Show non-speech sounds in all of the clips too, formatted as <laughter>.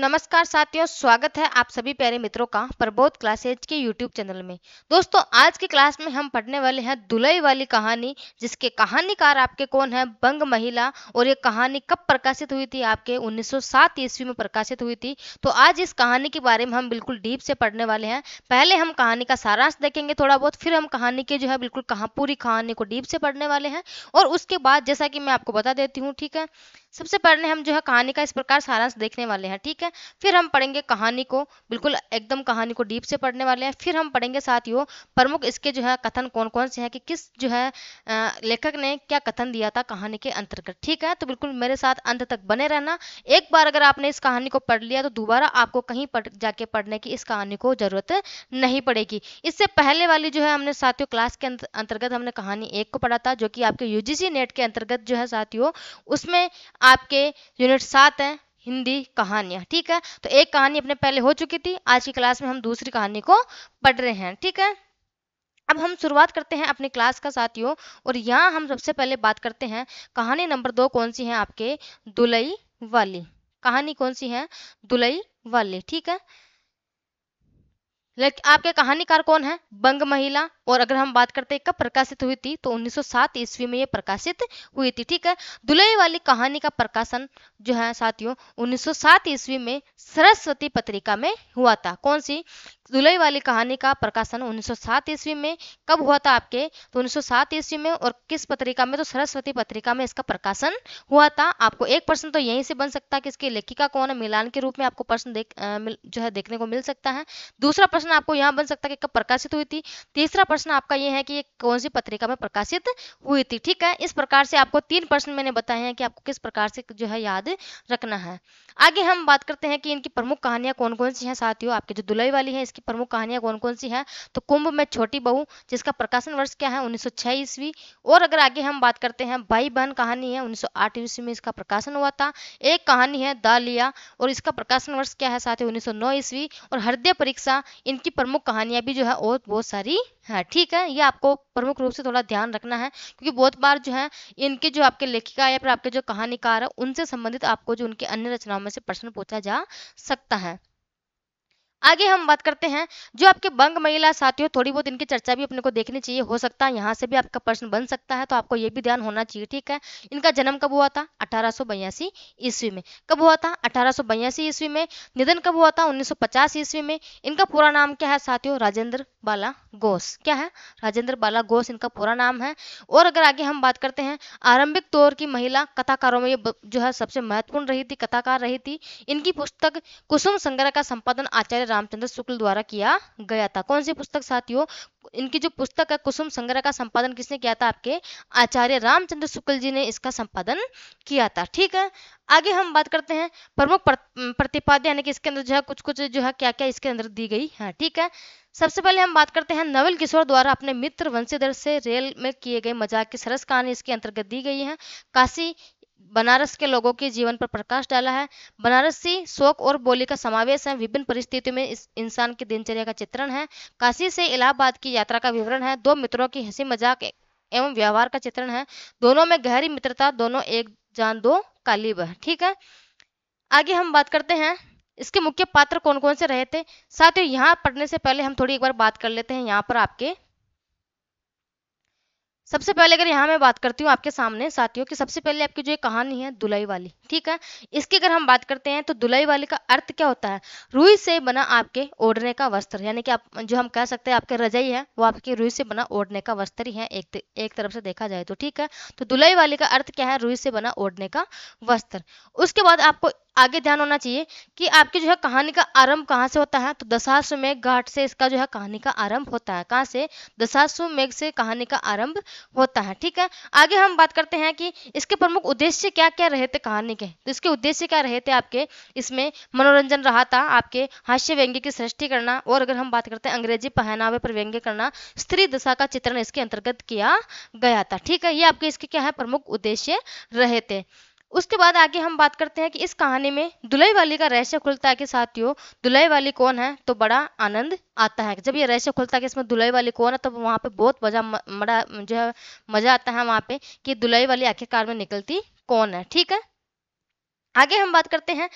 नमस्कार साथियों स्वागत है आप सभी प्यारे मित्रों का प्रबोध क्लासेज के यूट्यूब चैनल में दोस्तों आज की क्लास में हम पढ़ने वाले हैं दुलई वाली कहानी जिसके कहानीकार आपके कौन है बंग महिला और ये कहानी कब प्रकाशित हुई थी आपके 1907 ईस्वी में प्रकाशित हुई थी तो आज इस कहानी के बारे में हम बिल्कुल डीप से पढ़ने वाले हैं पहले हम कहानी का सारांश देखेंगे थोड़ा बहुत फिर हम कहानी के जो है बिल्कुल कहा पूरी कहानी को डीप से पढ़ने वाले हैं और उसके बाद जैसा कि मैं आपको बता देती हूँ ठीक है सबसे पहले हम जो है कहानी का इस प्रकार सारांश देखने वाले हैं ठीक है फिर हम पढ़ेंगे कहानी को बिल्कुल एकदम कहानी को डीप से पढ़ने वाले हैं फिर हम पढ़ेंगे साथियों प्रमुख इसके जो है कथन कौन कौन से हैं कि किस जो है लेखक ने क्या कथन दिया था कहानी के अंतर्गत ठीक है तो बिल्कुल मेरे साथ अंत तक बने रहना एक बार अगर आपने इस कहानी को पढ़ लिया तो दोबारा आपको कहीं पढ़, जाके पढ़ने की इस कहानी को जरूरत नहीं पड़ेगी इससे पहले वाली जो है हमने साथियों क्लास के अंतर्गत हमने कहानी एक को पढ़ा था जो कि आपके यूजीसी नेट के अंतर्गत जो है साथियों उसमें आपके यूनिट सात है हिंदी कहानियां ठीक है तो एक कहानी अपने पहले हो चुकी थी आज की क्लास में हम दूसरी कहानी को पढ़ रहे हैं ठीक है अब हम शुरुआत करते हैं अपनी क्लास का साथियों और यहाँ हम सबसे पहले बात करते हैं कहानी नंबर दो कौन सी है आपके दुलई वाली कहानी कौन सी है दुलई वाली ठीक है लेकिन आपके कहानीकार कौन है बंग महिला और अगर हम बात करते हैं कब प्रकाशित हुई थी तो 1907 ईस्वी में ये प्रकाशित हुई थी ठीक है दुलई वाली कहानी का प्रकाशन जो है साथियों 1907 ईस्वी में सरस्वती पत्रिका में हुआ था कौन सी दुलई वाली कहानी का प्रकाशन उन्नीस ईस्वी में कब हुआ था आपके तो उन्नीस ईस्वी में और किस पत्रिका में तो सरस्वती पत्रिका में इसका प्रकाशन हुआ था आपको एक प्रश्न तो यहीं से बन सकता है कि इसकी लेखिका कौन है मिलान के रूप में आपको प्रश्न देख जो है देखने को मिल सकता है दूसरा प्रश्न आपको यहाँ बन सकता है कि कब प्रकाशित हुई थी तीसरा प्रश्न आपका ये है कि ये कौन सी पत्रिका में प्रकाशित हुई थी ठीक है इस प्रकार से आपको तीन प्रश्न मैंने बताए हैं कि आपको किस प्रकार से जो है याद रखना है आगे हम बात करते हैं कि इनकी प्रमुख कहानियां कौन कौन सी हैं साथियों आपकी जो दुलई वाली है इसकी प्रमुख कहानियां कौन कौन सी हैं तो कुंभ में छोटी बहू जिसका प्रकाशन वर्ष क्या है उन्नीस सौ ईस्वी और अगर आगे हम बात करते हैं भाई बहन कहानी है उन्नीस ईस्वी में इसका प्रकाशन हुआ था एक कहानी है दालिया और इसका प्रकाशन वर्ष क्या है साथियों उन्नीस ईस्वी और हृदय परीक्षा इनकी प्रमुख कहानियां भी जो है और बहुत सारी है ठीक है ये आपको प्रमुख रूप से थोड़ा ध्यान रखना है क्योंकि बहुत बार जो है इनके जो आपके लेखिका या फिर आपके जो कहानीकार है उनसे संबंधित आपको जो उनके अन्य रचनाओं में से प्रश्न पूछा जा सकता है आगे हम बात करते हैं जो आपके बंग महिला साथियों थोड़ी बहुत इनकी चर्चा भी अपने को देखनी चाहिए हो सकता है यहाँ से भी आपका प्रश्न बन सकता है तो आपको ये भी ध्यान होना चाहिए ठीक है इनका जन्म कब हुआ था अठारह ईस्वी में कब हुआ था अठारह ईस्वी में निधन कब हुआ था उन्नीस ईस्वी में इनका पूरा नाम क्या है साथियों राजेंद्र बाला घोष क्या है राजेंद्र बाला घोष इनका पूरा नाम है और अगर आगे हम बात करते हैं आरंभिक तौर की महिला कथाकारों में जो है सबसे महत्वपूर्ण रही थी कथाकार रही थी इनकी पुस्तक कुसुम संग्रह का संपादन आचार्य रामचंद्र शुक्ल द्वारा किया गया था कौन सी पुस्तक साथियों इनकी जो पुस्तक है कुसुम संग्रह का संपादन किसने किया था आपके आचार्य रामचंद्र शुक्ल जी ने इसका संपादन किया था ठीक है आगे हम बात करते हैं प्रमुख प्रतिपाद्य यानी कि इसके अंदर जो है कुछ कुछ जो है क्या क्या इसके अंदर दी गई है ठीक है सबसे पहले हम बात करते हैं नवल किशोर द्वारा अपने मित्र वंशीधर से रेल में किए गए मजाक की सरस कहानी इसके अंतर्गत दी गई है काशी बनारस के लोगों के जीवन पर प्रकाश डाला है बनारसी शोक और बोली का समावेश है विभिन्न परिस्थितियों में इस इंसान की दिनचर्या का चित्रण है काशी से इलाहाबाद की यात्रा का विवरण है दो मित्रों की हंसी मजाक एवं व्यवहार का चित्रण है दोनों में गहरी मित्रता दोनों एक जान दो कालिब है ठीक है आगे हम बात करते हैं इसके मुख्य पात्र कौन कौन से रहे थे साथ ही यहाँ पढ़ने से पहले हम थोड़ी एक बार बात कर लेते हैं यहाँ पर आपके सबसे पहले अगर यहाँ मैं बात करती हूँ आपके सामने साथियों की सबसे पहले आपकी जो कहानी है दुलाई वाली ठीक है इसकी अगर हम बात करते हैं तो दुलाई वाली का अर्थ क्या होता है रुई से बना आपके ओढ़ने का वस्त्र यानी कि आप जो हम कह सकते हैं आपके रजाई है वो आपकी रुई से बना ओढ़ने का वस्त्र ही है एक, एक तरफ से देखा जाए तो ठीक है तो दुलाई वाली का अर्थ क्या है रुई से बना ओढ़ने का वस्त्र उसके बाद आपको आगे ध्यान होना चाहिए कि आपकी जो है कहानी का आरंभ कहाँ से होता है तो दशाश्वमेघ घाट से इसका जो है कहानी का आरंभ होता है कहाँ से दशाश्वमेघ से कहानी का आरंभ होता है ठीक है आगे हम बात करते हैं कि इसके प्रमुख उद्देश्य क्या क्या रहे थे कहानी के तो इसके उद्देश्य क्या रहे थे आपके इसमें मनोरंजन रहा था आपके हास्य व्यंग्य की सृष्टि करना और अगर हम बात करते हैं अंग्रेजी पहनावे पर व्यंग्य करना स्त्री दशा का चित्रण इसके अंतर्गत किया गया था ठीक है ये आपके इसके क्या है प्रमुख उद्देश्य रहे थे उसके बाद आगे हम बात करते हैं कि इस कहानी में दुलई वाली का रहस्य खुलता है कि साथियों दुलई वाली कौन है तो बड़ा आनंद आता है जब ये रहस्य खुलता है कि इसमें दुलई वाली कौन है तो वहाँ पे बहुत मजा बड़ा जो है मजा आता है वहाँ पे कि दुलई वाली आखिरकार में निकलती कौन है ठीक है आगे हम बात करते हैं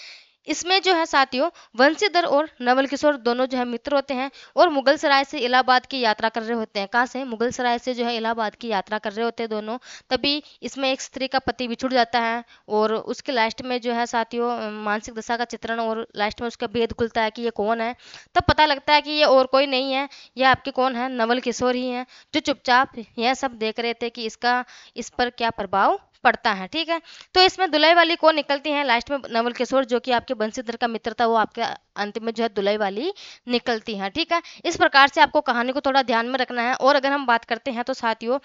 इसमें जो है साथियों वंशीधर और नवल किशोर दोनों जो है मित्र होते हैं और मुगल सराय से इलाहाबाद की यात्रा कर रहे होते हैं कहाँ से मुगल सराय से जो है इलाहाबाद की यात्रा कर रहे होते हैं दोनों तभी इसमें एक स्त्री का पति बिछुड़ जाता है और उसके लास्ट में जो है साथियों मानसिक दशा का चित्रण और लास्ट में उसका भेद खुलता है कि ये कौन है तब पता लगता है कि ये और कोई नहीं है ये आपके कौन है नवल किशोर ही हैं जो चुपचाप यह सब देख रहे थे कि इसका इस पर क्या प्रभाव पड़ता है ठीक है तो इसमें दुलाई वाली कौन निकलती है लास्ट में नवल किशोर जो कि आपके बंशीधर का मित्र था वो आपके अंत में जो है दुलाई वाली निकलती है ठीक है इस प्रकार से आपको कहानी को थोड़ा ध्यान में रखना है और अगर हम बात करते हैं तो साथियों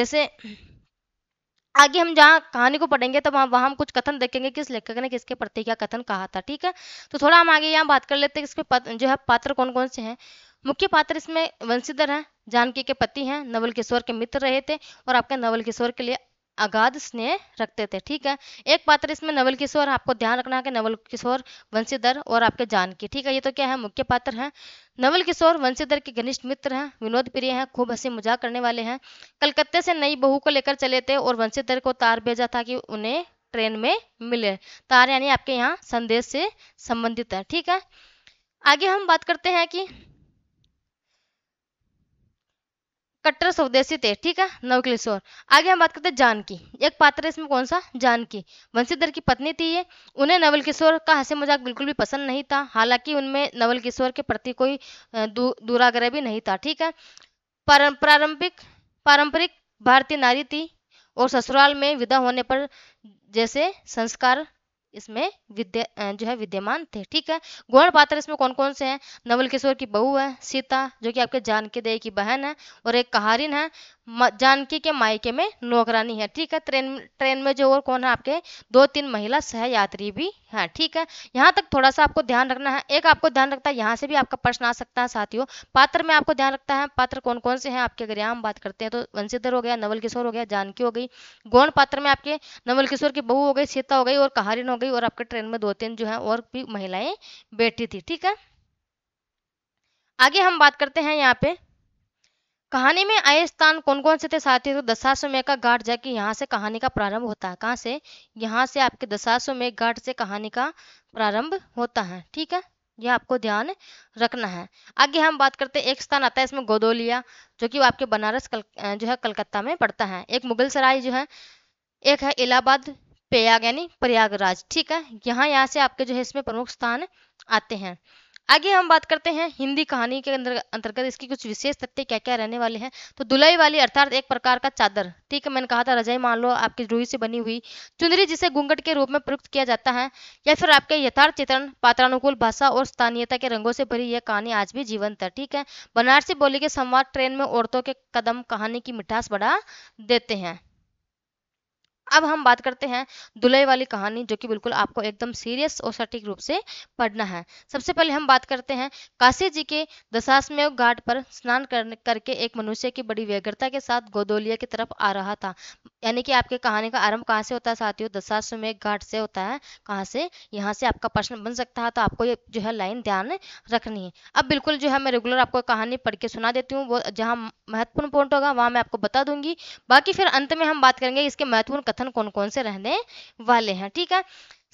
जैसे आगे हम जहाँ कहानी को पढ़ेंगे तो वहाँ हम कुछ कथन देखेंगे किस लेखक ने किसके प्रति क्या कथन कहा था ठीक है तो थोड़ा हम आगे यहाँ बात कर लेते हैं इसके जो है पात्र कौन कौन से हैं मुख्य पात्र इसमें वंशीधर हैं जानकी के पति हैं नवल किशोर के मित्र रहे थे और आपके नवल किशोर के लिए अगाध स्नेह रखते थे ठीक है एक पात्र इसमें नवल किशोर आपको ध्यान रखना है कि नवल किशोर वंशीधर और आपके जानकी ठीक है ये तो क्या है मुख्य पात्र हैं नवल किशोर वंशीधर के घनिष्ठ मित्र हैं विनोद प्रिय हैं खूब हंसी मजाक करने वाले हैं कलकत्ते से नई बहू को लेकर चले थे और वंशीधर को तार भेजा था कि उन्हें ट्रेन में मिले तार यानी आपके यहाँ संदेश से संबंधित है ठीक है आगे हम बात करते हैं कि कट्टर स्वदेशी थे ठीक है नवकिलेश्वर आगे हम बात करते हैं जानकी एक पात्र इसमें कौन सा जानकी वंशीधर की पत्नी थी ये उन्हें नवल किशोर का हंसी मजाक बिल्कुल भी पसंद नहीं था हालांकि उनमें नवल किशोर के प्रति कोई दू, दूराग्रह भी नहीं था ठीक है पारंपरिक पारंपरिक भारतीय नारी थी और ससुराल में विदा होने पर जैसे संस्कार इसमें विद्या जो है विद्यमान थे ठीक है गौण पात्र इसमें कौन कौन से हैं नवल किशोर की बहू है सीता जो कि आपके जानकी दे की बहन है और एक कहारिन है जानकी के मायके में नौकरानी है ठीक है ट्रेन ट्रेन में जो और कौन है आपके दो तीन महिला सहयात्री भी हैं ठीक है यहाँ तक थोड़ा सा आपको ध्यान रखना है एक आपको ध्यान रखता है यहाँ से भी आपका प्रश्न आ सकता है साथियों पात्र में आपको ध्यान रखता है पात्र कौन कौन से हैं आपके अगर यहाँ बात करते हैं तो वंशीधर हो गया नवल किशोर हो गया जानकी हो गई गौण पात्र में आपके नवल किशोर की बहू हो गई सीता हो गई और कहारिन हो गई और आपके ट्रेन में दो तीन जो है और भी महिलाएं बैठी थी ठीक है आगे हम बात करते हैं यहाँ पे कहानी में आए स्थान कौन कौन से थे साथियों तो दशाश्वमेघ का घाट जाके यहाँ से कहानी का प्रारंभ होता है कहाँ से यहाँ से आपके दशाश्वमेघ घाट से कहानी का प्रारंभ होता है ठीक है यह आपको ध्यान रखना है आगे हम बात करते हैं एक स्थान आता है इसमें गोदोलिया जो कि आपके बनारस कल, जो है कलकत्ता में पड़ता है एक मुगल सराय जो है एक है इलाहाबाद प्रयाग यानी प्रयागराज ठीक है यहाँ यहाँ से आपके जो है इसमें प्रमुख स्थान आते हैं आगे हम बात करते हैं हिंदी कहानी के अंदर अंतर्गत इसकी कुछ विशेष तथ्य क्या क्या रहने वाले हैं तो दुलाई वाली अर्थात एक प्रकार का चादर ठीक है मैंने कहा था रजाई मान लो आपकी रूई से बनी हुई चुंदरी जिसे घूंघट के रूप में प्रयुक्त किया जाता है या फिर आपके यथार्थ चित्रण पात्रानुकूल भाषा और स्थानीयता के रंगों से भरी यह कहानी आज भी जीवंत है ठीक है बनारसी बोली के संवाद ट्रेन में औरतों के कदम कहानी की मिठास बढ़ा देते हैं अब हम बात करते हैं दुलई वाली कहानी जो कि बिल्कुल आपको एकदम सीरियस और सटीक रूप से पढ़ना है सबसे पहले हम बात करते हैं काशी जी के दशाश्मेव घाट पर स्नान करके एक मनुष्य की बड़ी व्यग्रता के साथ गोदोलिया की तरफ आ रहा था यानी कि आपके कहानी का आरंभ कहाँ से होता है साथियों दशाश्वमेघ घाट से होता है कहाँ से यहाँ से आपका प्रश्न बन सकता है तो आपको ये जो है लाइन ध्यान रखनी है अब बिल्कुल जो है मैं रेगुलर आपको कहानी पढ़ के सुना देती हूँ वो जहाँ महत्वपूर्ण पॉइंट होगा वहाँ मैं आपको बता दूंगी बाकी फिर अंत में हम बात करेंगे इसके महत्वपूर्ण कथन कौन कौन से रहने वाले हैं ठीक है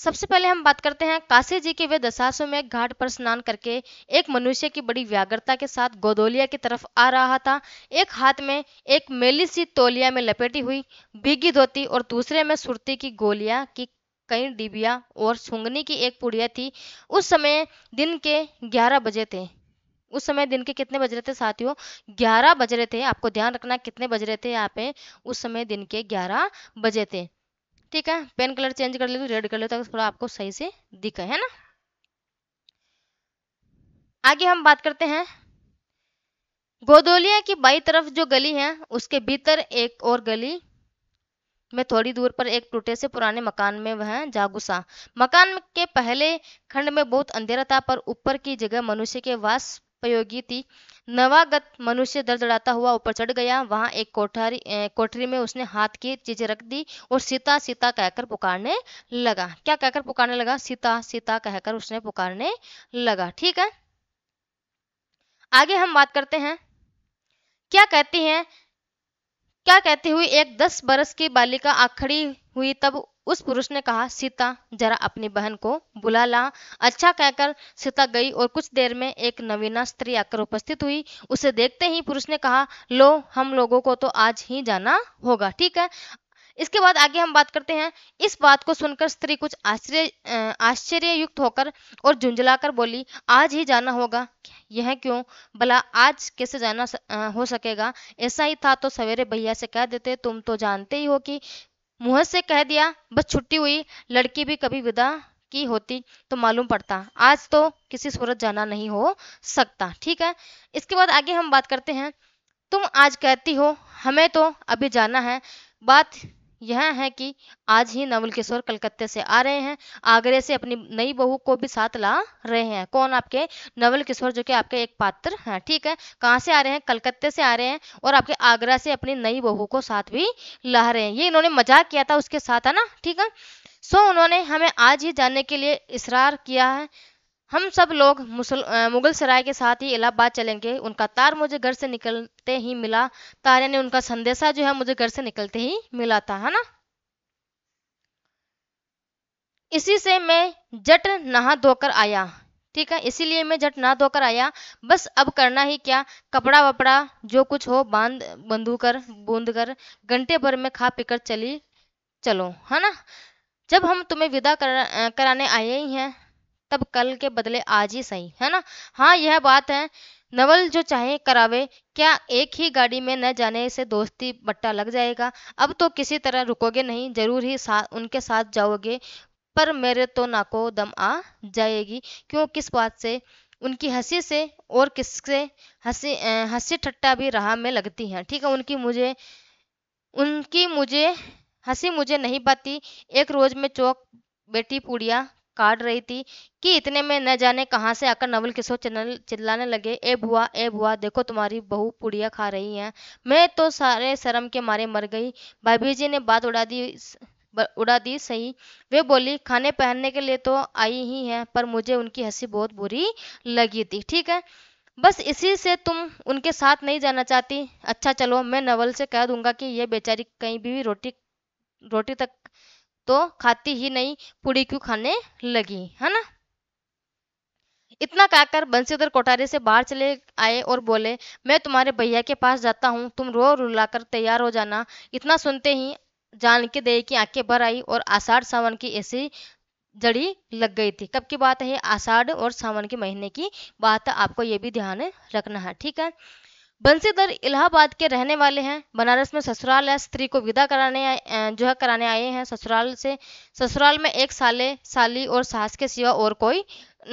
सबसे पहले हम बात करते हैं काशी जी के वे दशाशो में घाट पर स्नान करके एक मनुष्य की बड़ी व्याग्रता के साथ गोदोलिया की तरफ आ रहा था एक हाथ में एक मेली सी तोलिया में लपेटी हुई भीगी धोती और दूसरे में सुरती की गोलियां की कई डिबिया और सुंगनी की एक पुड़िया थी उस समय दिन के ग्यारह बजे थे उस समय दिन के कितने बज रहे थे साथियों ग्यारह बज रहे थे आपको ध्यान रखना कितने बज रहे थे यहाँ पे उस समय दिन के ग्यारह बजे थे ठीक है पेन कलर चेंज कर लेते रेड कर लेते थोड़ा आपको सही से दिखे है ना आगे हम बात करते हैं गोदोलिया की बाई तरफ जो गली है उसके भीतर एक और गली में थोड़ी दूर पर एक टूटे से पुराने मकान में वह जागुसा मकान के पहले खंड में बहुत अंधेरा था पर ऊपर की जगह मनुष्य के वास उपयोगी थी नवागत मनुष्य दड़दड़ाता हुआ ऊपर चढ़ गया वहां एक कोठरी कोठरी में उसने हाथ की चीजें रख दी और सीता सीता कहकर पुकारने लगा क्या कहकर पुकारने लगा सीता सीता कहकर उसने पुकारने लगा ठीक है आगे हम बात करते हैं क्या कहती हैं क्या कहती हुई एक दस बरस की बालिका आखड़ी हुई तब उस पुरुष ने कहा सीता जरा अपनी बहन को बुला ला अच्छा कहकर सीता गई और कुछ देर में एक नवीना स्त्री आकर उपस्थित हुई उसे देखते ही पुरुष ने कहा लो हम लोगों को तो आज ही जाना होगा ठीक है इसके बाद आगे हम बात करते हैं इस बात को सुनकर स्त्री कुछ आश्चर्य युक्त होकर और झुंझलाकर बोली आज ही जाना होगा यह क्यों भला आज कैसे जाना हो सकेगा ऐसा ही था तो सवेरे भैया से कह देते तुम तो जानते ही हो कि मुँह से कह दिया बस छुट्टी हुई लड़की भी कभी विदा की होती तो मालूम पड़ता आज तो किसी सूरत जाना नहीं हो सकता ठीक है इसके बाद आगे हम बात करते हैं तुम आज कहती हो हमें तो अभी जाना है बात यह है कि आज ही नवल किशोर कलकत्ते से आ रहे हैं आगरे से अपनी नई बहू को भी साथ ला रहे हैं कौन आपके नवल किशोर जो कि आपके एक पात्र हैं ठीक है कहाँ से आ रहे हैं कलकत्ते से आ रहे हैं और आपके आगरा से अपनी नई बहू को साथ भी ला रहे हैं ये इन्होंने मजाक किया था उसके साथ है ना ठीक है सो उन्होंने हमें आज ही जानने के लिए इसरार किया है हम सब लोग मुगल सराय के साथ ही इलाहाबाद चलेंगे उनका तार मुझे घर से निकलते ही मिला तार यानी उनका संदेशा जो है मुझे घर से निकलते ही मिला था है ना इसी से मैं जट नहा धोकर आया ठीक है इसीलिए मैं जट नहा धोकर आया बस अब करना ही क्या कपड़ा वपड़ा जो कुछ हो बांध बंधू कर बूंद कर घंटे भर में खा पीकर चली चलो है ना जब हम तुम्हें विदा करा, कराने आए ही हैं तब कल के बदले आज ही सही है ना हाँ यह बात है नवल जो चाहे करावे क्या एक ही गाड़ी में न जाने से दोस्ती बट्टा लग जाएगा अब तो किसी तरह रुकोगे नहीं जरूर ही साथ उनके साथ जाओगे पर मेरे तो नाको दम आ जाएगी क्यों किस बात से उनकी हंसी से और किससे हंसी हंसी ठट्टा भी राह में लगती है ठीक है उनकी मुझे उनकी मुझे हंसी मुझे नहीं पाती एक रोज में चौक बेटी पुड़िया काट रही थी कि इतने में न जाने कहाँ से आकर नवल किशोर चिल्लाने लगे ए बुआ ए बुआ देखो तुम्हारी बहू पुड़िया खा रही है मैं तो सारे शर्म के मारे मर गई भाभी जी ने बात उड़ा दी उड़ा दी सही वे बोली खाने पहनने के लिए तो आई ही है पर मुझे उनकी हंसी बहुत बुरी लगी थी ठीक है बस इसी से तुम उनके साथ नहीं जाना चाहती अच्छा चलो मैं नवल से कह दूंगा कि यह बेचारी कहीं भी रोटी रोटी तक तो खाती ही नहीं पूड़ी क्यों खाने लगी है ना इतना कहकर बंसीधर कोठारी से बाहर चले आए और बोले मैं तुम्हारे भैया के पास जाता हूँ तुम रो रुलाकर तैयार हो जाना इतना सुनते ही जानकी दे की आंखें भर आई और आषाढ़ सावन की ऐसी जड़ी लग गई थी कब की बात है आषाढ़ और सावन के महीने की बात आपको ये भी ध्यान रखना है ठीक है बंसीधर इलाहाबाद के रहने वाले हैं बनारस में ससुराल है स्त्री को विदा कराने जो है कराने आए हैं ससुराल से ससुराल में एक साले साली और सास के सिवा और कोई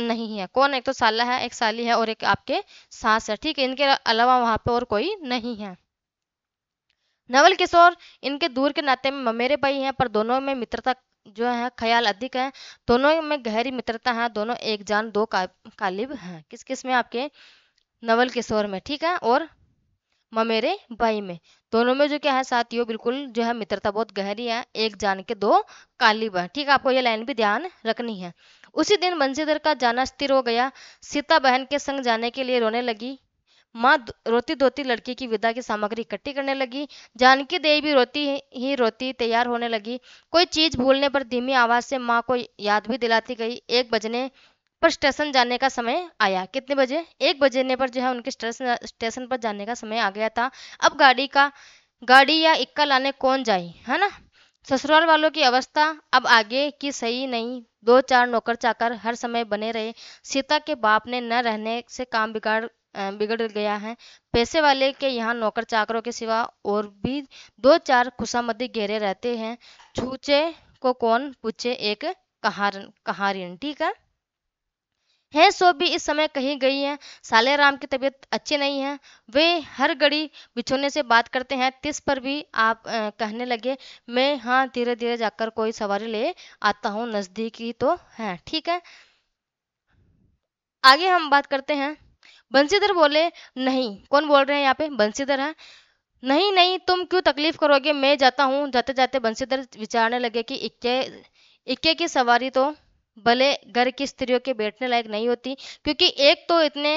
नहीं है कौन एक तो साला है एक साली है और एक आपके सास है ठीक है इनके अलावा वहां पे और कोई नहीं है नवल किशोर इनके दूर के नाते में ममेरे भाई हैं पर दोनों में मित्रता जो है ख्याल अधिक है दोनों में गहरी मित्रता है दोनों एक जान दो का, कालिब हैं किस किस में आपके नवल किशोर में ठीक है और ममेरे भाई में दोनों में जो क्या है साथियों बिल्कुल जो है मित्रता बहुत गहरी है एक जान के दो काली बह ठीक है आपको यह लाइन भी ध्यान रखनी है उसी दिन बंशीधर का जाना स्थिर हो गया सीता बहन के संग जाने के लिए रोने लगी माँ रोती धोती लड़की की विदा की सामग्री इकट्ठी करने लगी जानकी देवी भी रोती ही रोती तैयार होने लगी कोई चीज भूलने पर धीमी आवाज से माँ को याद भी दिलाती गई एक बजने पर स्टेशन जाने का समय आया कितने बजे एक बजने पर जो है उनके स्टेशन स्टेशन पर जाने का समय आ गया था अब गाड़ी का गाड़ी या इक्का लाने कौन जाए है ना ससुराल वालों की अवस्था अब आगे की सही नहीं दो चार नौकर चाकर हर समय बने रहे सीता के बाप ने न रहने से काम बिगाड़ बिगड़ गया है पैसे वाले के यहाँ नौकर चाकरों के सिवा और भी दो चार खुशामदी घेरे रहते हैं छूचे को कौन पूछे एक कहारन कहारियन ठीक है है सो भी इस समय कहीं गई हैं साले राम की तबीयत अच्छी नहीं है वे हर घड़ी बिछोने से बात करते हैं तिस पर भी आप आ, कहने लगे मैं हाँ धीरे धीरे जाकर कोई सवारी ले आता हूँ नज़दीक ही तो है ठीक है आगे हम बात करते हैं बंसीधर बोले नहीं कौन बोल रहे हैं यहाँ पे बंसीधर है नहीं नहीं तुम क्यों तकलीफ करोगे मैं जाता हूँ जाते जाते बंसीधर विचारने लगे कि इक्के इक्के की सवारी तो भले घर की स्त्रियों के बैठने लायक नहीं होती क्योंकि एक तो इतने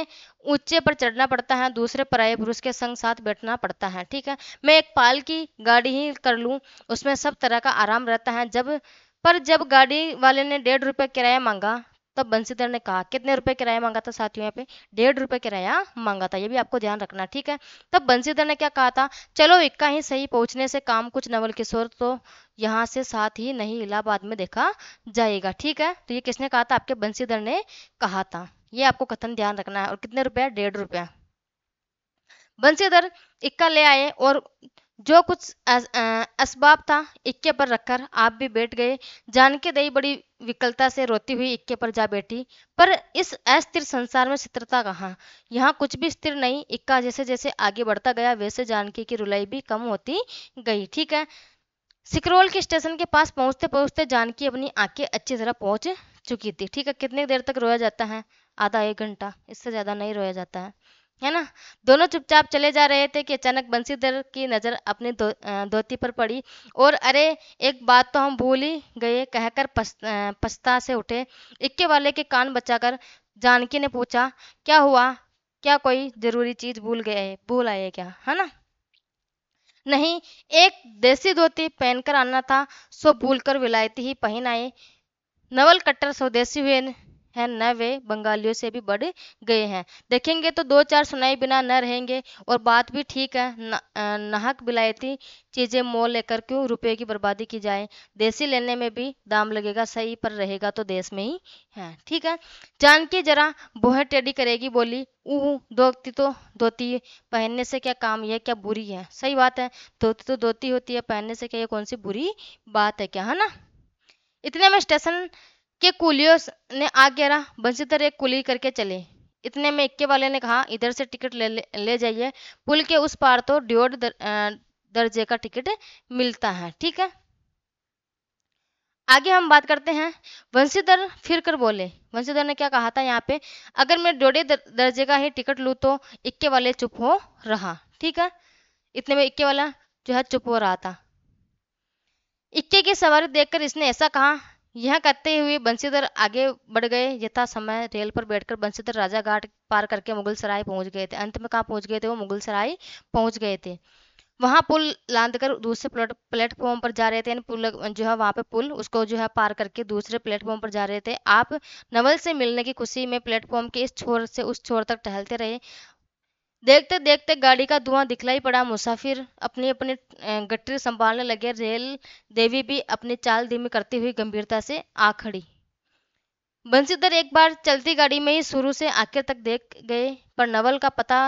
ऊंचे पर चढ़ना पड़ता है दूसरे पराये पुरुष के संग साथ बैठना पड़ता है ठीक है मैं एक पाल की गाड़ी ही कर लू उसमें सब तरह का आराम रहता है जब पर जब गाड़ी वाले ने डेढ़ रुपये किराया मांगा तब बंसीधर ने कहा कितने रुपए किराया मांगा था साथियों यहाँ पे डेढ़ रुपए किराया मांगा था ये भी आपको ध्यान रखना ठीक है तब बंसीधर ने क्या कहा था चलो इक्का ही सही पहुंचने से काम कुछ नवल किशोर तो यहाँ से साथ ही नहीं इलाहाबाद में देखा जाएगा ठीक है तो ये किसने कहा था आपके बंसीधर ने कहा था ये आपको कथन ध्यान रखना है और कितने रुपया डेढ़ रुपया बंसीधर इक्का ले आए और जो कुछ असबाब था इक्के पर रखकर आप भी बैठ गए जानकी दई बड़ी विकलता से रोती हुई इक्के पर जा बैठी पर इस अस्थिर संसार में स्थिरता कहाँ यहाँ कुछ भी स्थिर नहीं इक्का जैसे जैसे आगे बढ़ता गया वैसे जानकी की रुलाई भी कम होती गई ठीक है सिकरोल के स्टेशन के पास पहुंचते पहुंचते जानकी अपनी आंखें अच्छी तरह पहुंच चुकी थी ठीक है कितनी देर तक रोया जाता है आधा एक घंटा इससे ज़्यादा नहीं रोया जाता है है ना दोनों चुपचाप चले जा रहे थे कि अचानक बंसीधर की नज़र अपने धोती धोती पर पड़ी और अरे एक बात तो हम भूल ही गए कहकर पछता से उठे इक्के वाले के कान बचाकर जानकी ने पूछा क्या हुआ क्या कोई ज़रूरी चीज़ भूल गए भूल आए क्या है ना नहीं एक देसी धोती पहनकर आना था सो भूलकर विलायती ही पहन आए नवल कट्टर स्वदेशी हुए है न वे बंगालियों से भी बढ़ गए हैं देखेंगे तो दो चार सुनाई बिना न रहेंगे और बात भी ठीक है नाहक बिलायती चीज़ें मोल लेकर क्यों रुपये की बर्बादी की जाए देसी लेने में भी दाम लगेगा सही पर रहेगा तो देश में ही है ठीक है जानकी जरा बोहे टेडी करेगी बोली ऊ धोती तो धोती पहनने से क्या काम यह क्या बुरी है सही बात है धोती तो धोती होती है पहनने से क्या ये कौन सी बुरी बात है क्या है ना इतने में स्टेशन इक्के कुलियों ने आ बंसी बंसीधर एक कुली करके चले इतने में इक्के वाले ने कहा इधर से टिकट ले ले, ले जाइए पुल के उस पार तो ड्योड दर, दर्जे का टिकट मिलता है ठीक है आगे हम बात करते हैं वंशीधर फिर कर बोले वंशीधर ने क्या कहा था यहाँ पे अगर मैं डोडे दर्जे का ही टिकट लूँ तो इक्के वाले चुप हो रहा ठीक है इतने में इक्के वाला जो है चुप हो रहा था इक्के की सवारी देखकर इसने ऐसा कहा यह कहते हुए बंशीधर आगे बढ़ गए यथा समय रेल पर बैठकर बंशीधर राजा घाट पार करके मुगल सराय पहुंच गए थे अंत में कहाँ पहुंच गए थे वो मुगल सराय पहुंच गए थे वहाँ पुल लाद कर दूसरे प्लेटफॉर्म पर जा रहे थे पुल जो है वहाँ पे पुल उसको जो है पार करके दूसरे प्लेटफॉर्म पर जा रहे थे आप नवल से मिलने की खुशी में प्लेटफॉर्म के इस छोर से उस छोर तक टहलते रहे देखते देखते गाड़ी का धुआं दिखलाई पड़ा मुसाफिर अपनी अपनी गठरी संभालने लगे रेल देवी भी अपनी चाल धीमी करती हुई गंभीरता से आ खड़ी बंसीधर एक बार चलती गाड़ी में ही शुरू से आखिर तक देख गए पर नवल का पता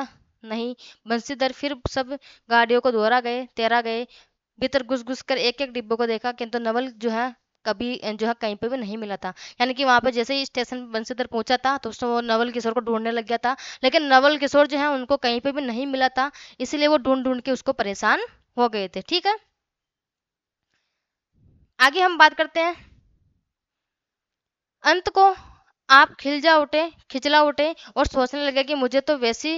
नहीं बंसीधर फिर सब गाड़ियों को दोहरा गए तेरा गए भीतर घुस घुस कर एक एक डिब्बों को देखा किंतु नवल जो है कभी जो है कहीं पर भी नहीं मिला था यानी कि वहां पर जैसे ही स्टेशन बंसीधर पहुंचा था तो उसमें वो नवल किशोर को ढूंढने लग गया था लेकिन नवल किशोर जो है उनको कहीं पर भी नहीं मिला था इसीलिए वो ढूंढ ढूंढ के उसको परेशान हो गए थे ठीक है आगे हम बात करते हैं अंत को आप खिलजा उठे खिचला उठे और सोचने लगे कि मुझे तो वैसी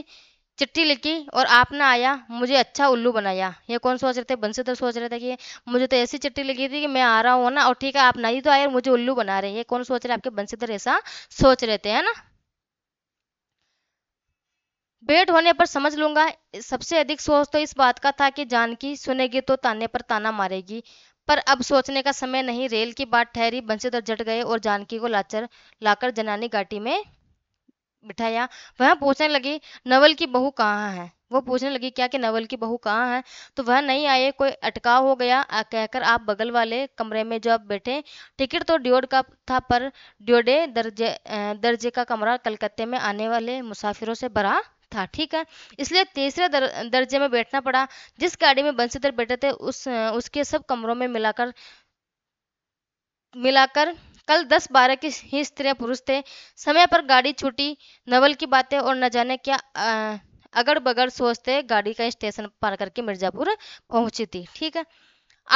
चिट्ठी लिखी और आपने आया मुझे अच्छा उल्लू बनाया ये कौन सोच रहे थे बंसीधर सोच रहे थे कि मुझे तो ऐसी चिट्ठी लिखी थी कि मैं आ रहा हूँ ना और ठीक है आप नहीं तो आए और मुझे उल्लू बना रहे हैं ये कौन सोच रहे आपके बंसीधर ऐसा सोच रहे थे है ना भेंट होने पर समझ लूंगा सबसे अधिक सोच तो इस बात का था कि जानकी सुनेगी तो ताने पर ताना मारेगी पर अब सोचने का समय नहीं रेल की बात ठहरी बंसीधर जट गए और जानकी को लाचर लाकर जनानी घाटी में मिठाइयाँ वह पूछने लगी नवल की बहू कहाँ है वो पूछने लगी क्या कि नवल की बहू कहाँ है तो वह नहीं आए कोई अटकाव हो गया कहकर आप बगल वाले कमरे में जो आप बैठे टिकट तो ड्योड का था पर ड्योडे दर्जे दर्जे का कमरा कलकत्ते में आने वाले मुसाफिरों से भरा था ठीक है इसलिए तीसरे दर, दर्जे में बैठना पड़ा जिस गाड़ी में बंसीधर बैठे थे उस उसके सब कमरों में मिलाकर मिलाकर कल दस बारह की ही स्त्री पुरुष थे समय पर गाड़ी छूटी नवल की बातें और न जाने क्या अगड़ बगड़ सोचते गाड़ी का स्टेशन पार करके मिर्जापुर पहुंची थी ठीक है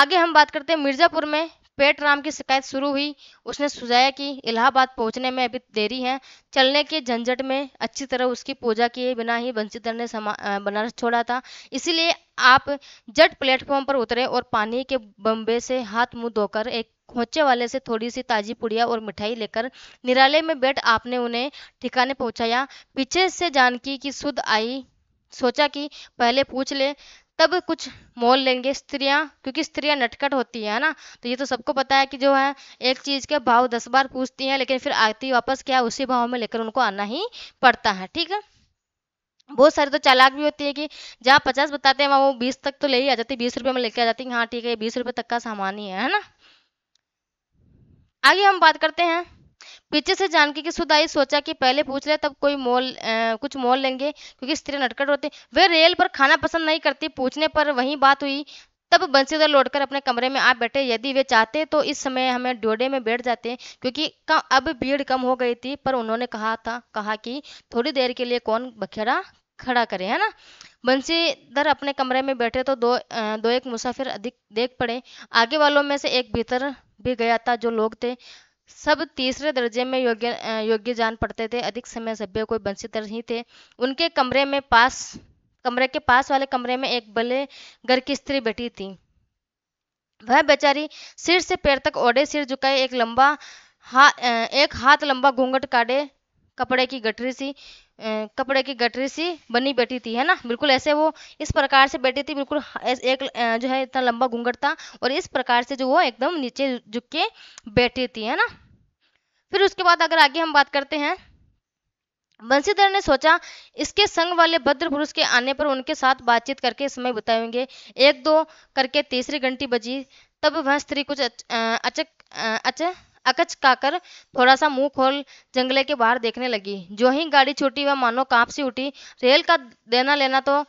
आगे हम बात करते हैं मिर्जापुर में पेट राम की शिकायत शुरू हुई उसने सुझाया कि इलाहाबाद पहुंचने में अभी देरी है चलने के झंझट में अच्छी तरह उसकी पूजा किए बिना ही बंशीधर ने बनारस छोड़ा था इसीलिए आप जट प्लेटफॉर्म पर उतरे और पानी के बम्बे से हाथ मुंह धोकर एक खोचे वाले से थोड़ी सी ताजी पुड़िया और मिठाई लेकर निराले में बैठ आपने उन्हें ठिकाने पहुंचाया पीछे से जानकी की सुध आई सोचा कि पहले पूछ ले तब कुछ मोल लेंगे स्त्रियां क्योंकि स्त्रियां नटखट होती हैं ना तो ये तो सबको पता है कि जो है एक चीज़ के भाव दस बार पूछती हैं लेकिन फिर आती वापस क्या उसी भाव में लेकर उनको आना ही पड़ता है ठीक है बहुत सारी तो चालाक भी होती है कि जहाँ पचास बताते हैं वहाँ वो बीस तक तो ले ही आ जाती है बीस रुपये में लेके आ जाती है हाँ ठीक है बीस रुपये तक का सामान ही है, है ना आगे हम बात करते हैं पीछे से जानकी की सुधाई सोचा कि पहले पूछ ले तब कोई मोल आ, कुछ मोल लेंगे क्योंकि स्त्री नटकट होते वे रेल पर खाना पसंद नहीं करती पूछने पर वही बात हुई तब बंसीधर लौटकर अपने कमरे में आ बैठे यदि वे चाहते तो इस समय हमें ड्योडे में बैठ जाते क्योंकि अब भीड़ कम हो गई थी पर उन्होंने कहा था कहा कि थोड़ी देर के लिए कौन बखेड़ा खड़ा करे है ना बंसीधर अपने कमरे में बैठे तो दो दो एक मुसाफिर अधिक देख पड़े आगे वालों में से एक भीतर भी गया था जो लोग थे सब तीसरे दर्जे में योग्य योग्य जान पड़ते थे अधिक समय सभ्य कोई वंचित नहीं थे उनके कमरे में पास कमरे के पास वाले कमरे में एक बले घर की स्त्री बैठी थी वह बेचारी सिर से पैर तक ओढ़े सिर झुकाए एक लंबा हा, एक हाथ लंबा घूंघट काटे कपड़े की गठरी सी अं, कपड़े की गटरी सी बनी बैठी थी है ना बिल्कुल ऐसे वो इस प्रकार से बैठी थी बिल्कुल एक अं, जो है इतना लंबा घूंघट था और इस प्रकार से जो वो एकदम नीचे झुक के बैठी थी है ना फिर उसके बाद अगर आगे हम बात करते हैं बंसीधर ने सोचा इसके संग वाले भद्र पुरुष के आने पर उनके साथ बातचीत करके समय बताएंगे एक दो करके तीसरी घंटी बजी तब वह स्त्री कुछ अं, अचक अच, अच, अच, अकचकाकर थोड़ा सा मुंह खोल जंगले के बाहर देखने लगी जो ही गाड़ी छूटी वह मानो कांप सी उठी रेल का देना लेना तो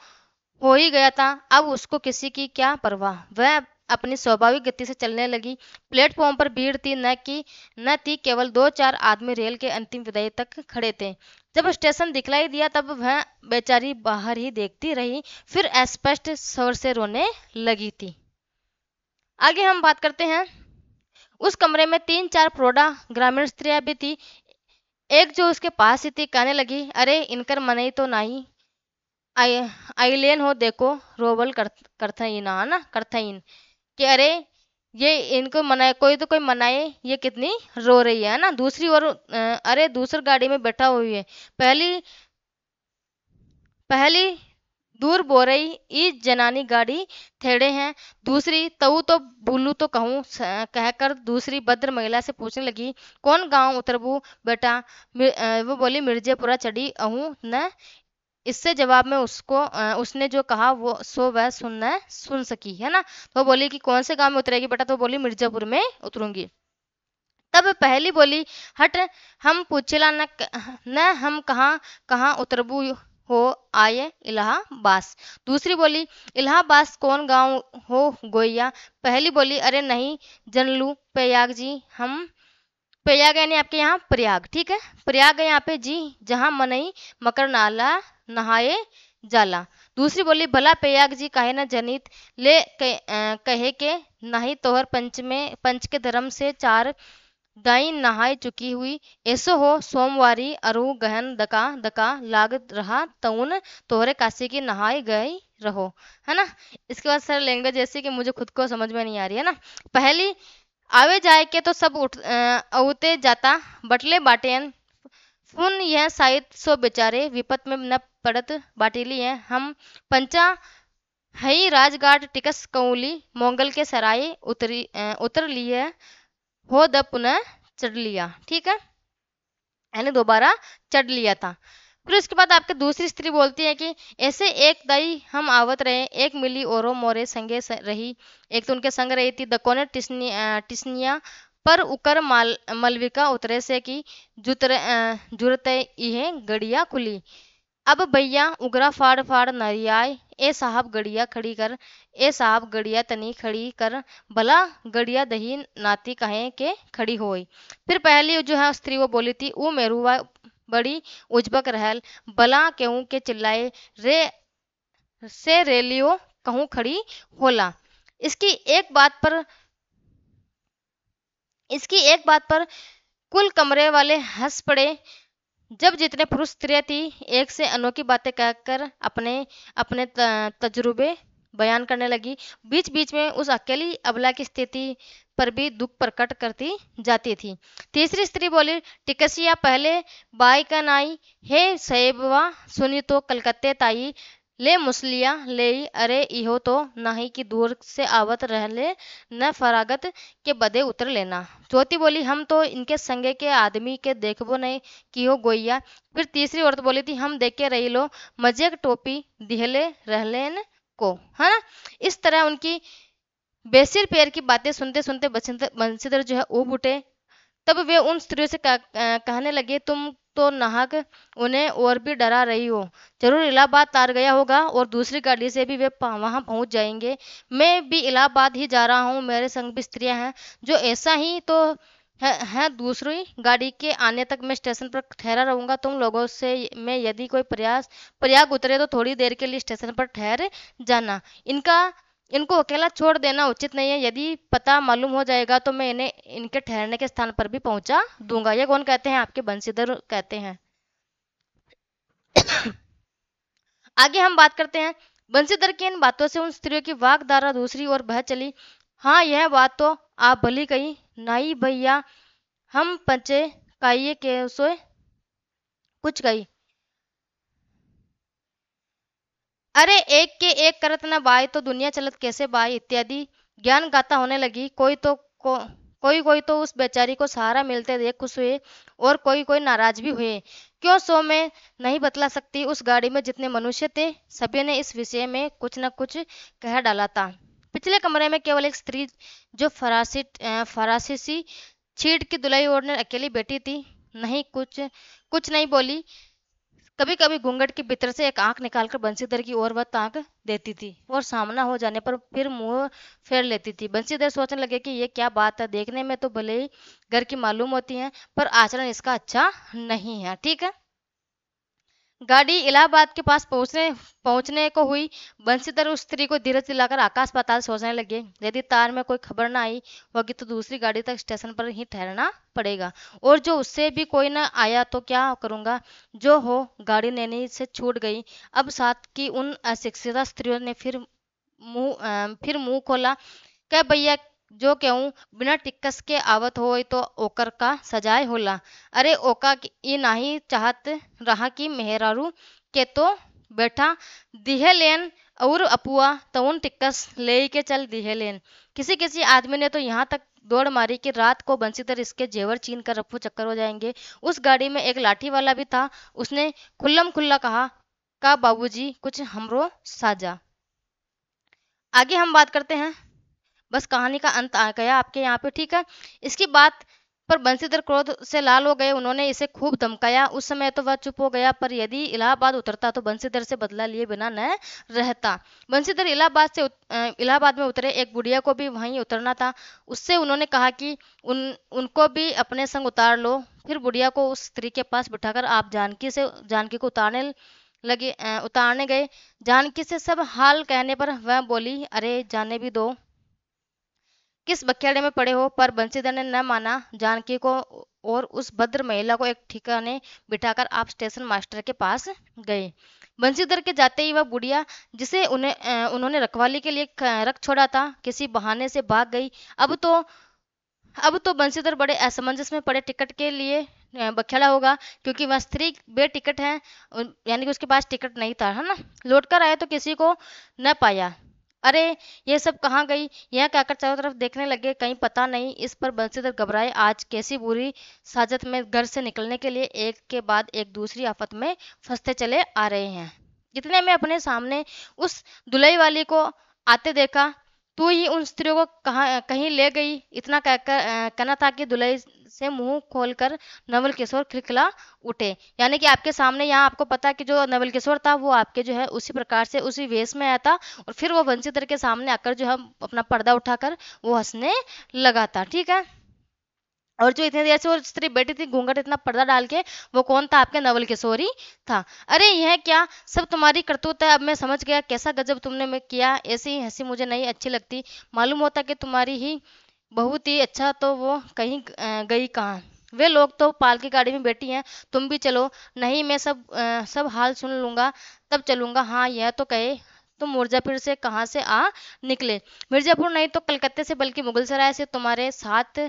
हो ही गया था अब उसको किसी की क्या परवाह वह अपनी स्वाभाविक गति से चलने लगी प्लेटफॉर्म पर भीड़ थी न की न थी केवल दो चार आदमी रेल के अंतिम विदाई तक खड़े थे जब स्टेशन दिखलाई दिया तब वह बेचारी बाहर ही देखती रही फिर अस्पष्ट स्वर से रोने लगी थी आगे हम बात करते हैं उस कमरे में तीन चार प्रोडा ग्रामीण स्त्रियां भी थी एक जो उसके पास ही थी कहने लगी अरे इनकर मनाई तो नहीं आईलेन हो देखो रोबल कर, करथईन है हाँ ना करथईन कि अरे ये इनको मनाए कोई तो कोई मनाए ये कितनी रो रही है हाँ ना दूसरी ओर अरे दूसर गाड़ी में बैठा हुई है पहली पहली दूर बोरई ई जनानी गाड़ी थेड़े हैं दूसरी तऊ तो बुलू तो कहूँ कहकर दूसरी भद्र महिला से पूछने लगी कौन गांव उतरबू बेटा वो बोली मिर्जेपुरा चढ़ी अहू न इससे जवाब में उसको उसने जो कहा वो सो वह सुनना सुन सकी है ना तो बोली कि कौन से गांव में उतरेगी बेटा तो बोली मिर्जापुर में उतरूंगी तब पहली बोली हट हम पूछला न, न हम कहाँ कहाँ उतरबू हो आये इलाहाबास दूसरी बोली इलाहाबास कौन गांव हो गोया पहली बोली अरे नहीं जनलू प्रयाग जी हम प्रयाग यानी आपके यहाँ प्रयाग ठीक है प्रयाग है यहाँ पे जी जहाँ मनई मकर नाला नहाए जाला दूसरी बोली भला प्रयाग जी कहे ना जनित ले कहे के नहीं तोहर पंच में पंच के धर्म से चार दाई नहाय चुकी हुई ऐसो हो सोमवारी अरु गहन दका दका लागत रहा तउन तोहरे काशी की नहाई गई रहो है ना इसके बाद सर लैंग्वेज ऐसी कि मुझे खुद को समझ में नहीं आ रही है ना पहली आवे जाए के तो सब उठ अवते जाता बटले बाटेन फुन यह साइत सो बेचारे विपत में न पड़त बाटीली है हम पंचा हई राजघाट टिकस कौली मोंगल के सराय उतरी उतर ली है हो द पुनः चढ़ लिया ठीक है यानी दोबारा चढ़ लिया था फिर उसके बाद आपके दूसरी स्त्री बोलती है कि ऐसे एक दई हम आवत रहे एक मिली और मोरे संगे रही एक तो उनके संग रही थी दकोने टिस्नी टिस्निया पर उकर माल मलविका उतरे से कि जुतरे जुरते इहे गड़िया खुली अब भैया उगरा फाड़ फाड़ नरियाय ए साहब गड़िया खड़ी कर ए साहब गड़िया तनी खड़ी कर भला गड़िया दही नाती कहें के खड़ी होई फिर पहली जो है स्त्री वो बोली थी ऊ मेरुआ बड़ी उजबक रहल भला केहूँ के चिल्लाए रे से रेलियो कहूँ खड़ी होला इसकी एक बात पर इसकी एक बात पर कुल कमरे वाले हंस पड़े जब जितने पुरुष स्त्रिय थी एक से अनोखी बातें कहकर अपने अपने तजुर्बे बयान करने लगी बीच बीच में उस अकेली अबला की स्थिति पर भी दुख प्रकट करती जाती थी तीसरी स्त्री बोली टिकसिया पहले बाई का नाई हे सैबवा सुनी तो कलकत्ते ताई ले मुसलिया ले अरे इहो तो नहीं कि दूर से आवत रहले न फरागत के बदे उतर लेना चौथी बोली हम तो इनके संगे के आदमी के देखबो नहीं कि हो गोइया फिर तीसरी औरत बोली थी हम देखे रही लो मजे टोपी दिहले रहलेन को है ना इस तरह उनकी बेसिर पैर की बातें सुनते सुनते बंशीधर जो है ऊब उठे तब वे उन स्त्रियों से कहने लगे तुम तो नाहक उन्हें और भी डरा रही हो जरूर इलाहाबाद तार गया होगा और दूसरी गाड़ी से भी वे वहाँ पहुँच जाएंगे मैं भी इलाहाबाद ही जा रहा हूँ मेरे संग भी स्त्रियाँ हैं जो ऐसा ही तो है, है दूसरी गाड़ी के आने तक मैं स्टेशन पर ठहरा रहूँगा तुम लोगों से मैं यदि कोई प्रयास प्रयाग उतरे तो थोड़ी देर के लिए स्टेशन पर ठहर जाना इनका इनको अकेला छोड़ देना उचित नहीं है यदि पता मालूम हो जाएगा तो मैं इन्हें इनके ठहरने के स्थान पर भी पहुंचा दूंगा ये कौन कहते हैं आपके बंसीधर कहते हैं <coughs> आगे हम बात करते हैं बंसीधर की इन बातों से उन स्त्रियों की वाक धारा दूसरी ओर बह चली हाँ यह बात तो आप भली कही नाई भैया हम पंचे काये के सोए कुछ गई अरे एक के एक करत न बाई तो दुनिया चलत कैसे बाई इत्यादि ज्ञान गाथा होने लगी कोई तो को, कोई कोई तो उस बेचारी को सहारा मिलते देख खुश हुए और कोई कोई नाराज भी हुए क्यों सो में नहीं बतला सकती उस गाड़ी में जितने मनुष्य थे सभी ने इस विषय में कुछ न कुछ कह डाला था पिछले कमरे में केवल एक स्त्री जो फरासी फरासीसी छीट की दुलाई ओढ़ने अकेली बैठी थी नहीं कुछ कुछ नहीं बोली कभी कभी घूंघट के भीतर से एक आंख निकालकर बंसीधर की ओर वह ताक देती थी और सामना हो जाने पर फिर मुंह फेर लेती थी बंसीधर सोचने लगे कि ये क्या बात है देखने में तो भले ही घर की मालूम होती है पर आचरण इसका अच्छा नहीं है ठीक है गाड़ी इलाहाबाद के पास पहुंचने पहुंचने को हुई बंसीधर उस स्त्री को धीरज दिलाकर आकाश पाताल सोचने लगे यदि तार में कोई खबर ना आई होगी तो दूसरी गाड़ी तक स्टेशन पर ही ठहरना पड़ेगा और जो उससे भी कोई ना आया तो क्या करूंगा जो हो गाड़ी नैनी से छूट गई अब साथ की उन अशिक्षिता स्त्रियों ने फिर मुंह फिर मुंह खोला क्या भैया जो केहू बिना टिकस के आवत हो तो ओकर का सजाए होला अरे ओका ये नहीं चाहत रहा कि मेहरारू के तो बैठा दिहे लेन और अपुआ तो उन टिक्कस ले के चल दिहे लेन किसी किसी आदमी ने तो यहाँ तक दौड़ मारी कि रात को बंसीधर इसके जेवर चीन कर रफू चक्कर हो जाएंगे उस गाड़ी में एक लाठी वाला भी था उसने खुल्लम खुल्ला कहा का बाबूजी कुछ हमरो साजा आगे हम बात करते हैं बस कहानी का अंत आ गया आपके यहाँ पे ठीक है इसकी बात पर बंसीधर क्रोध से लाल हो गए उन्होंने इसे खूब धमकाया उस समय तो वह चुप हो गया पर यदि इलाहाबाद उतरता तो बंसीधर से बदला लिए बिना न रहता बंसीधर इलाहाबाद से इलाहाबाद में उतरे एक बुढ़िया को भी वहीं उतरना था उससे उन्होंने कहा कि उन उनको भी अपने संग उतार लो फिर बुढ़िया को उस स्त्री के पास बिठाकर आप जानकी से जानकी को उतारने लगे उतारने गए जानकी से सब हाल कहने पर वह बोली अरे जाने भी दो किस बख्याड़े में पड़े हो पर बंसीधर ने न माना जानकी को और उस भद्र महिला को एक ठिकाने बिठाकर आप स्टेशन मास्टर के पास गए बंसीधर के जाते ही वह बुढ़िया जिसे उन्हें उन्होंने रखवाली के लिए रख छोड़ा था किसी बहाने से भाग गई अब तो अब तो बंसीधर बड़े असमंजस में पड़े टिकट के लिए बखेड़ा होगा क्योंकि वह स्त्री बे टिकट है यानी कि उसके पास टिकट नहीं था है ना लौट कर आया तो किसी को न पाया अरे ये सब कहाँ गई यह कहकर चारों तरफ देखने लगे कहीं पता नहीं इस पर बंसीधर घबराए आज कैसी बुरी साजत में घर से निकलने के लिए एक के बाद एक दूसरी आफत में फंसते चले आ रहे हैं जितने में अपने सामने उस दुलई वाली को आते देखा तू ही उन स्त्रियों को कहा कहीं ले गई इतना कहकर कहना था कि दुलई से मुंह खोलकर नवल किशोर खिलखिला उठे यानी कि आपके सामने यहाँ आपको पता है कि जो नवल किशोर था वो आपके जो है उसी प्रकार से उसी वेश में आया था और फिर वो वंशीधर के सामने आकर जो है अपना पर्दा उठाकर वो हंसने लगा था ठीक है और जो इतने देर से वो स्त्री बैठी थी घूंघट इतना पर्दा डाल के वो कौन था आपके नवल किशोरी था अरे यह क्या सब तुम्हारी करतूत है अब मैं समझ गया कैसा गजब तुमने मैं किया ऐसी हंसी मुझे नहीं अच्छी लगती मालूम होता कि तुम्हारी ही बहुत ही अच्छा तो वो कहीं गई कहाँ वे लोग तो पाल की गाड़ी में बैठी हैं तुम भी चलो नहीं मैं सब आ, सब हाल सुन लूँगा तब चलूँगा हाँ यह तो कहे तुम मिर्जापुर से कहाँ से आ निकले मिर्जापुर नहीं तो कलकत्ते से बल्कि मुगलसराय से तुम्हारे साथ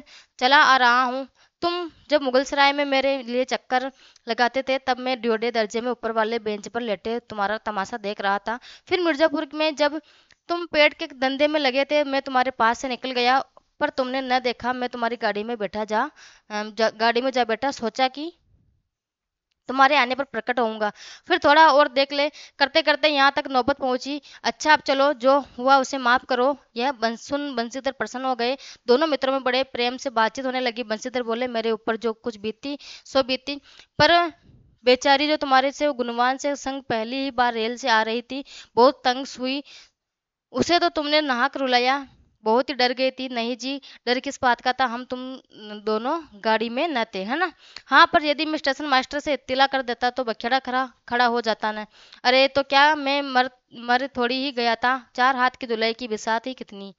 चला आ रहा हूँ तुम जब मुगलसराय में मेरे लिए चक्कर लगाते थे तब मैं ड्योडे दर्जे में ऊपर वाले बेंच पर लेटे तुम्हारा तमाशा देख रहा था फिर मिर्जापुर में जब तुम पेट के धंधे में लगे थे मैं तुम्हारे पास से निकल गया पर तुमने न देखा मैं तुम्हारी गाड़ी में बैठा जा, गाड़ी में जा बैठा सोचा कि तुम्हारे आने पर प्रकट होऊंगा फिर थोड़ा और देख ले करते करते यहाँ तक नौबत पहुंची अच्छा आप चलो जो हुआ उसे माफ करो यह सुन बंसीधर प्रसन्न हो गए दोनों मित्रों में बड़े प्रेम से बातचीत होने लगी बंसीधर बोले मेरे ऊपर जो कुछ बीती सो बीती पर बेचारी जो तुम्हारे से गुणवान से संग पहली ही बार रेल से आ रही थी बहुत तंग सुई उसे तो तुमने नहाक रुलाया बहुत ही डर गई थी नहीं जी डर किस बात का था हम तुम दोनों गाड़ी में न थे है ना हाँ पर यदि मैं स्टेशन मास्टर से इतला कर देता तो बखेड़ा खड़ा खड़ा हो जाता ना अरे तो क्या मैं मर मर थोड़ी ही गया था चार हाथ की धुलाई की बिसात ही कितनी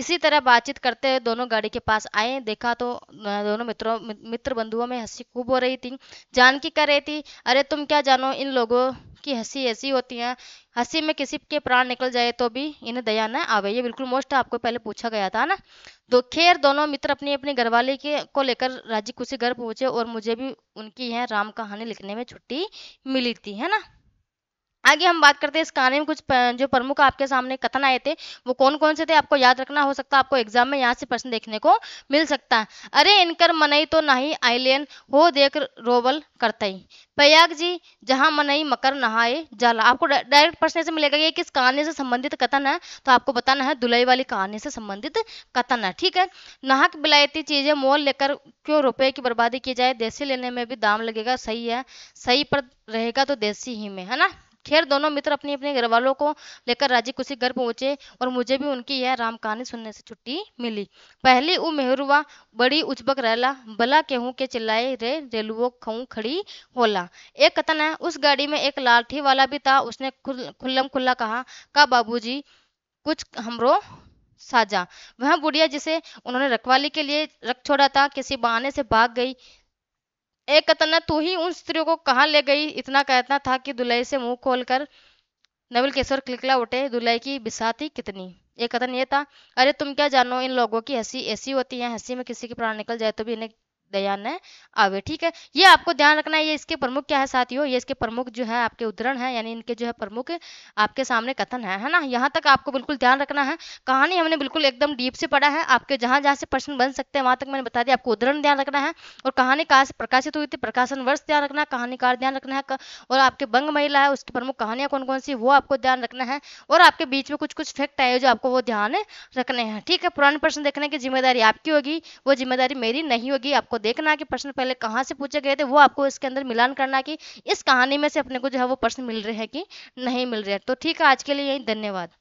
इसी तरह बातचीत करते हुए दोनों गाड़ी के पास आए देखा तो दोनों मित्रों मित्र बंधुओं में हंसी खूब हो रही थी जानकी कह रही थी अरे तुम क्या जानो इन लोगों की हंसी ऐसी होती हैं हंसी में किसी के प्राण निकल जाए तो भी इन्हें दया न आवे ये बिल्कुल मोस्ट आपको पहले पूछा गया था ना तो खैर दोनों मित्र अपनी अपनी घरवाली के को लेकर राजी खुशी घर पहुंचे और मुझे भी उनकी यह राम कहानी लिखने में छुट्टी मिली थी है ना आगे हम बात करते हैं इस कहानी में कुछ जो प्रमुख आपके सामने कथन आए थे वो कौन कौन से थे आपको याद रखना हो सकता है आपको एग्जाम में यहाँ से प्रश्न देखने को मिल सकता है अरे इनकर मनई तो नहीं आइलियन हो देख रोबल ही प्रयाग जी जहाँ मनई मकर नहाए जला आपको डायरेक्ट प्रश्न से मिलेगा ये किस कहानी से संबंधित कथन है तो आपको बताना है दुलई वाली कहानी से संबंधित कथन है ठीक है नाहक बिलायती चीजें मोल लेकर क्यों रुपए की बर्बादी की जाए देसी लेने में भी दाम लगेगा सही है सही पर रहेगा तो देसी ही में है ना खैर दोनों मित्र अपने अपने घर वालों को लेकर राजी खुशी घर पहुंचे और मुझे भी उनकी यह राम कहानी सुनने से छुट्टी मिली पहली उ मेहरुआ बड़ी उचबक रहला भला केहूँ के चिल्लाए रे रेलुओ खऊ खड़ी होला एक कथन है उस गाड़ी में एक लाठी वाला भी था उसने खुल, खुल्लम खुल्ला कहा का जी कुछ हमरो साजा वह बुढ़िया जिसे उन्होंने रखवाली के लिए रख छोड़ा था किसी बहाने से भाग गई कथन कतना तू ही उन स्त्रियों को कहाँ ले गई इतना कहना था कि दुलाई से मुंह खोलकर नवल केसर क्लिकला उठे दुलाई की बिसाती कितनी एक कथन यह था अरे तुम क्या जानो इन लोगों की हंसी ऐसी होती है हंसी में किसी की प्राण निकल जाए तो भी इन्हें दया न आवे ठीक है ये आपको ध्यान रखना है ये इसके प्रमुख क्या है साथियों ये इसके प्रमुख जो है आपके उदाहरण है यानी इनके जो है प्रमुख आपके सामने कथन है है ना यहाँ तक आपको बिल्कुल ध्यान रखना है कहानी हमने बिल्कुल एकदम डीप से पढ़ा है आपके जहाँ जहाँ से प्रश्न बन सकते हैं वहां तक मैंने बता दिया आपको उदाहरण ध्यान रखना है और कहानी कहाँ से प्रकाशित हुई थी प्रकाशन वर्ष ध्यान रखना है कहानीकार ध्यान रखना है और आपके बंग महिला है उसकी प्रमुख कहानियां कौन कौन सी वो आपको ध्यान रखना है और आपके बीच में कुछ कुछ फैक्ट आए जो आपको वो ध्यान रखने हैं ठीक है पुराने प्रश्न देखने की जिम्मेदारी आपकी होगी वो जिम्मेदारी मेरी नहीं होगी आपको देखना कि प्रश्न पहले कहाँ से पूछे गए थे वो आपको इसके अंदर मिलान करना कि इस कहानी में से अपने को जो है वो प्रश्न मिल रहे हैं कि नहीं मिल रहे हैं तो ठीक है आज के लिए यही धन्यवाद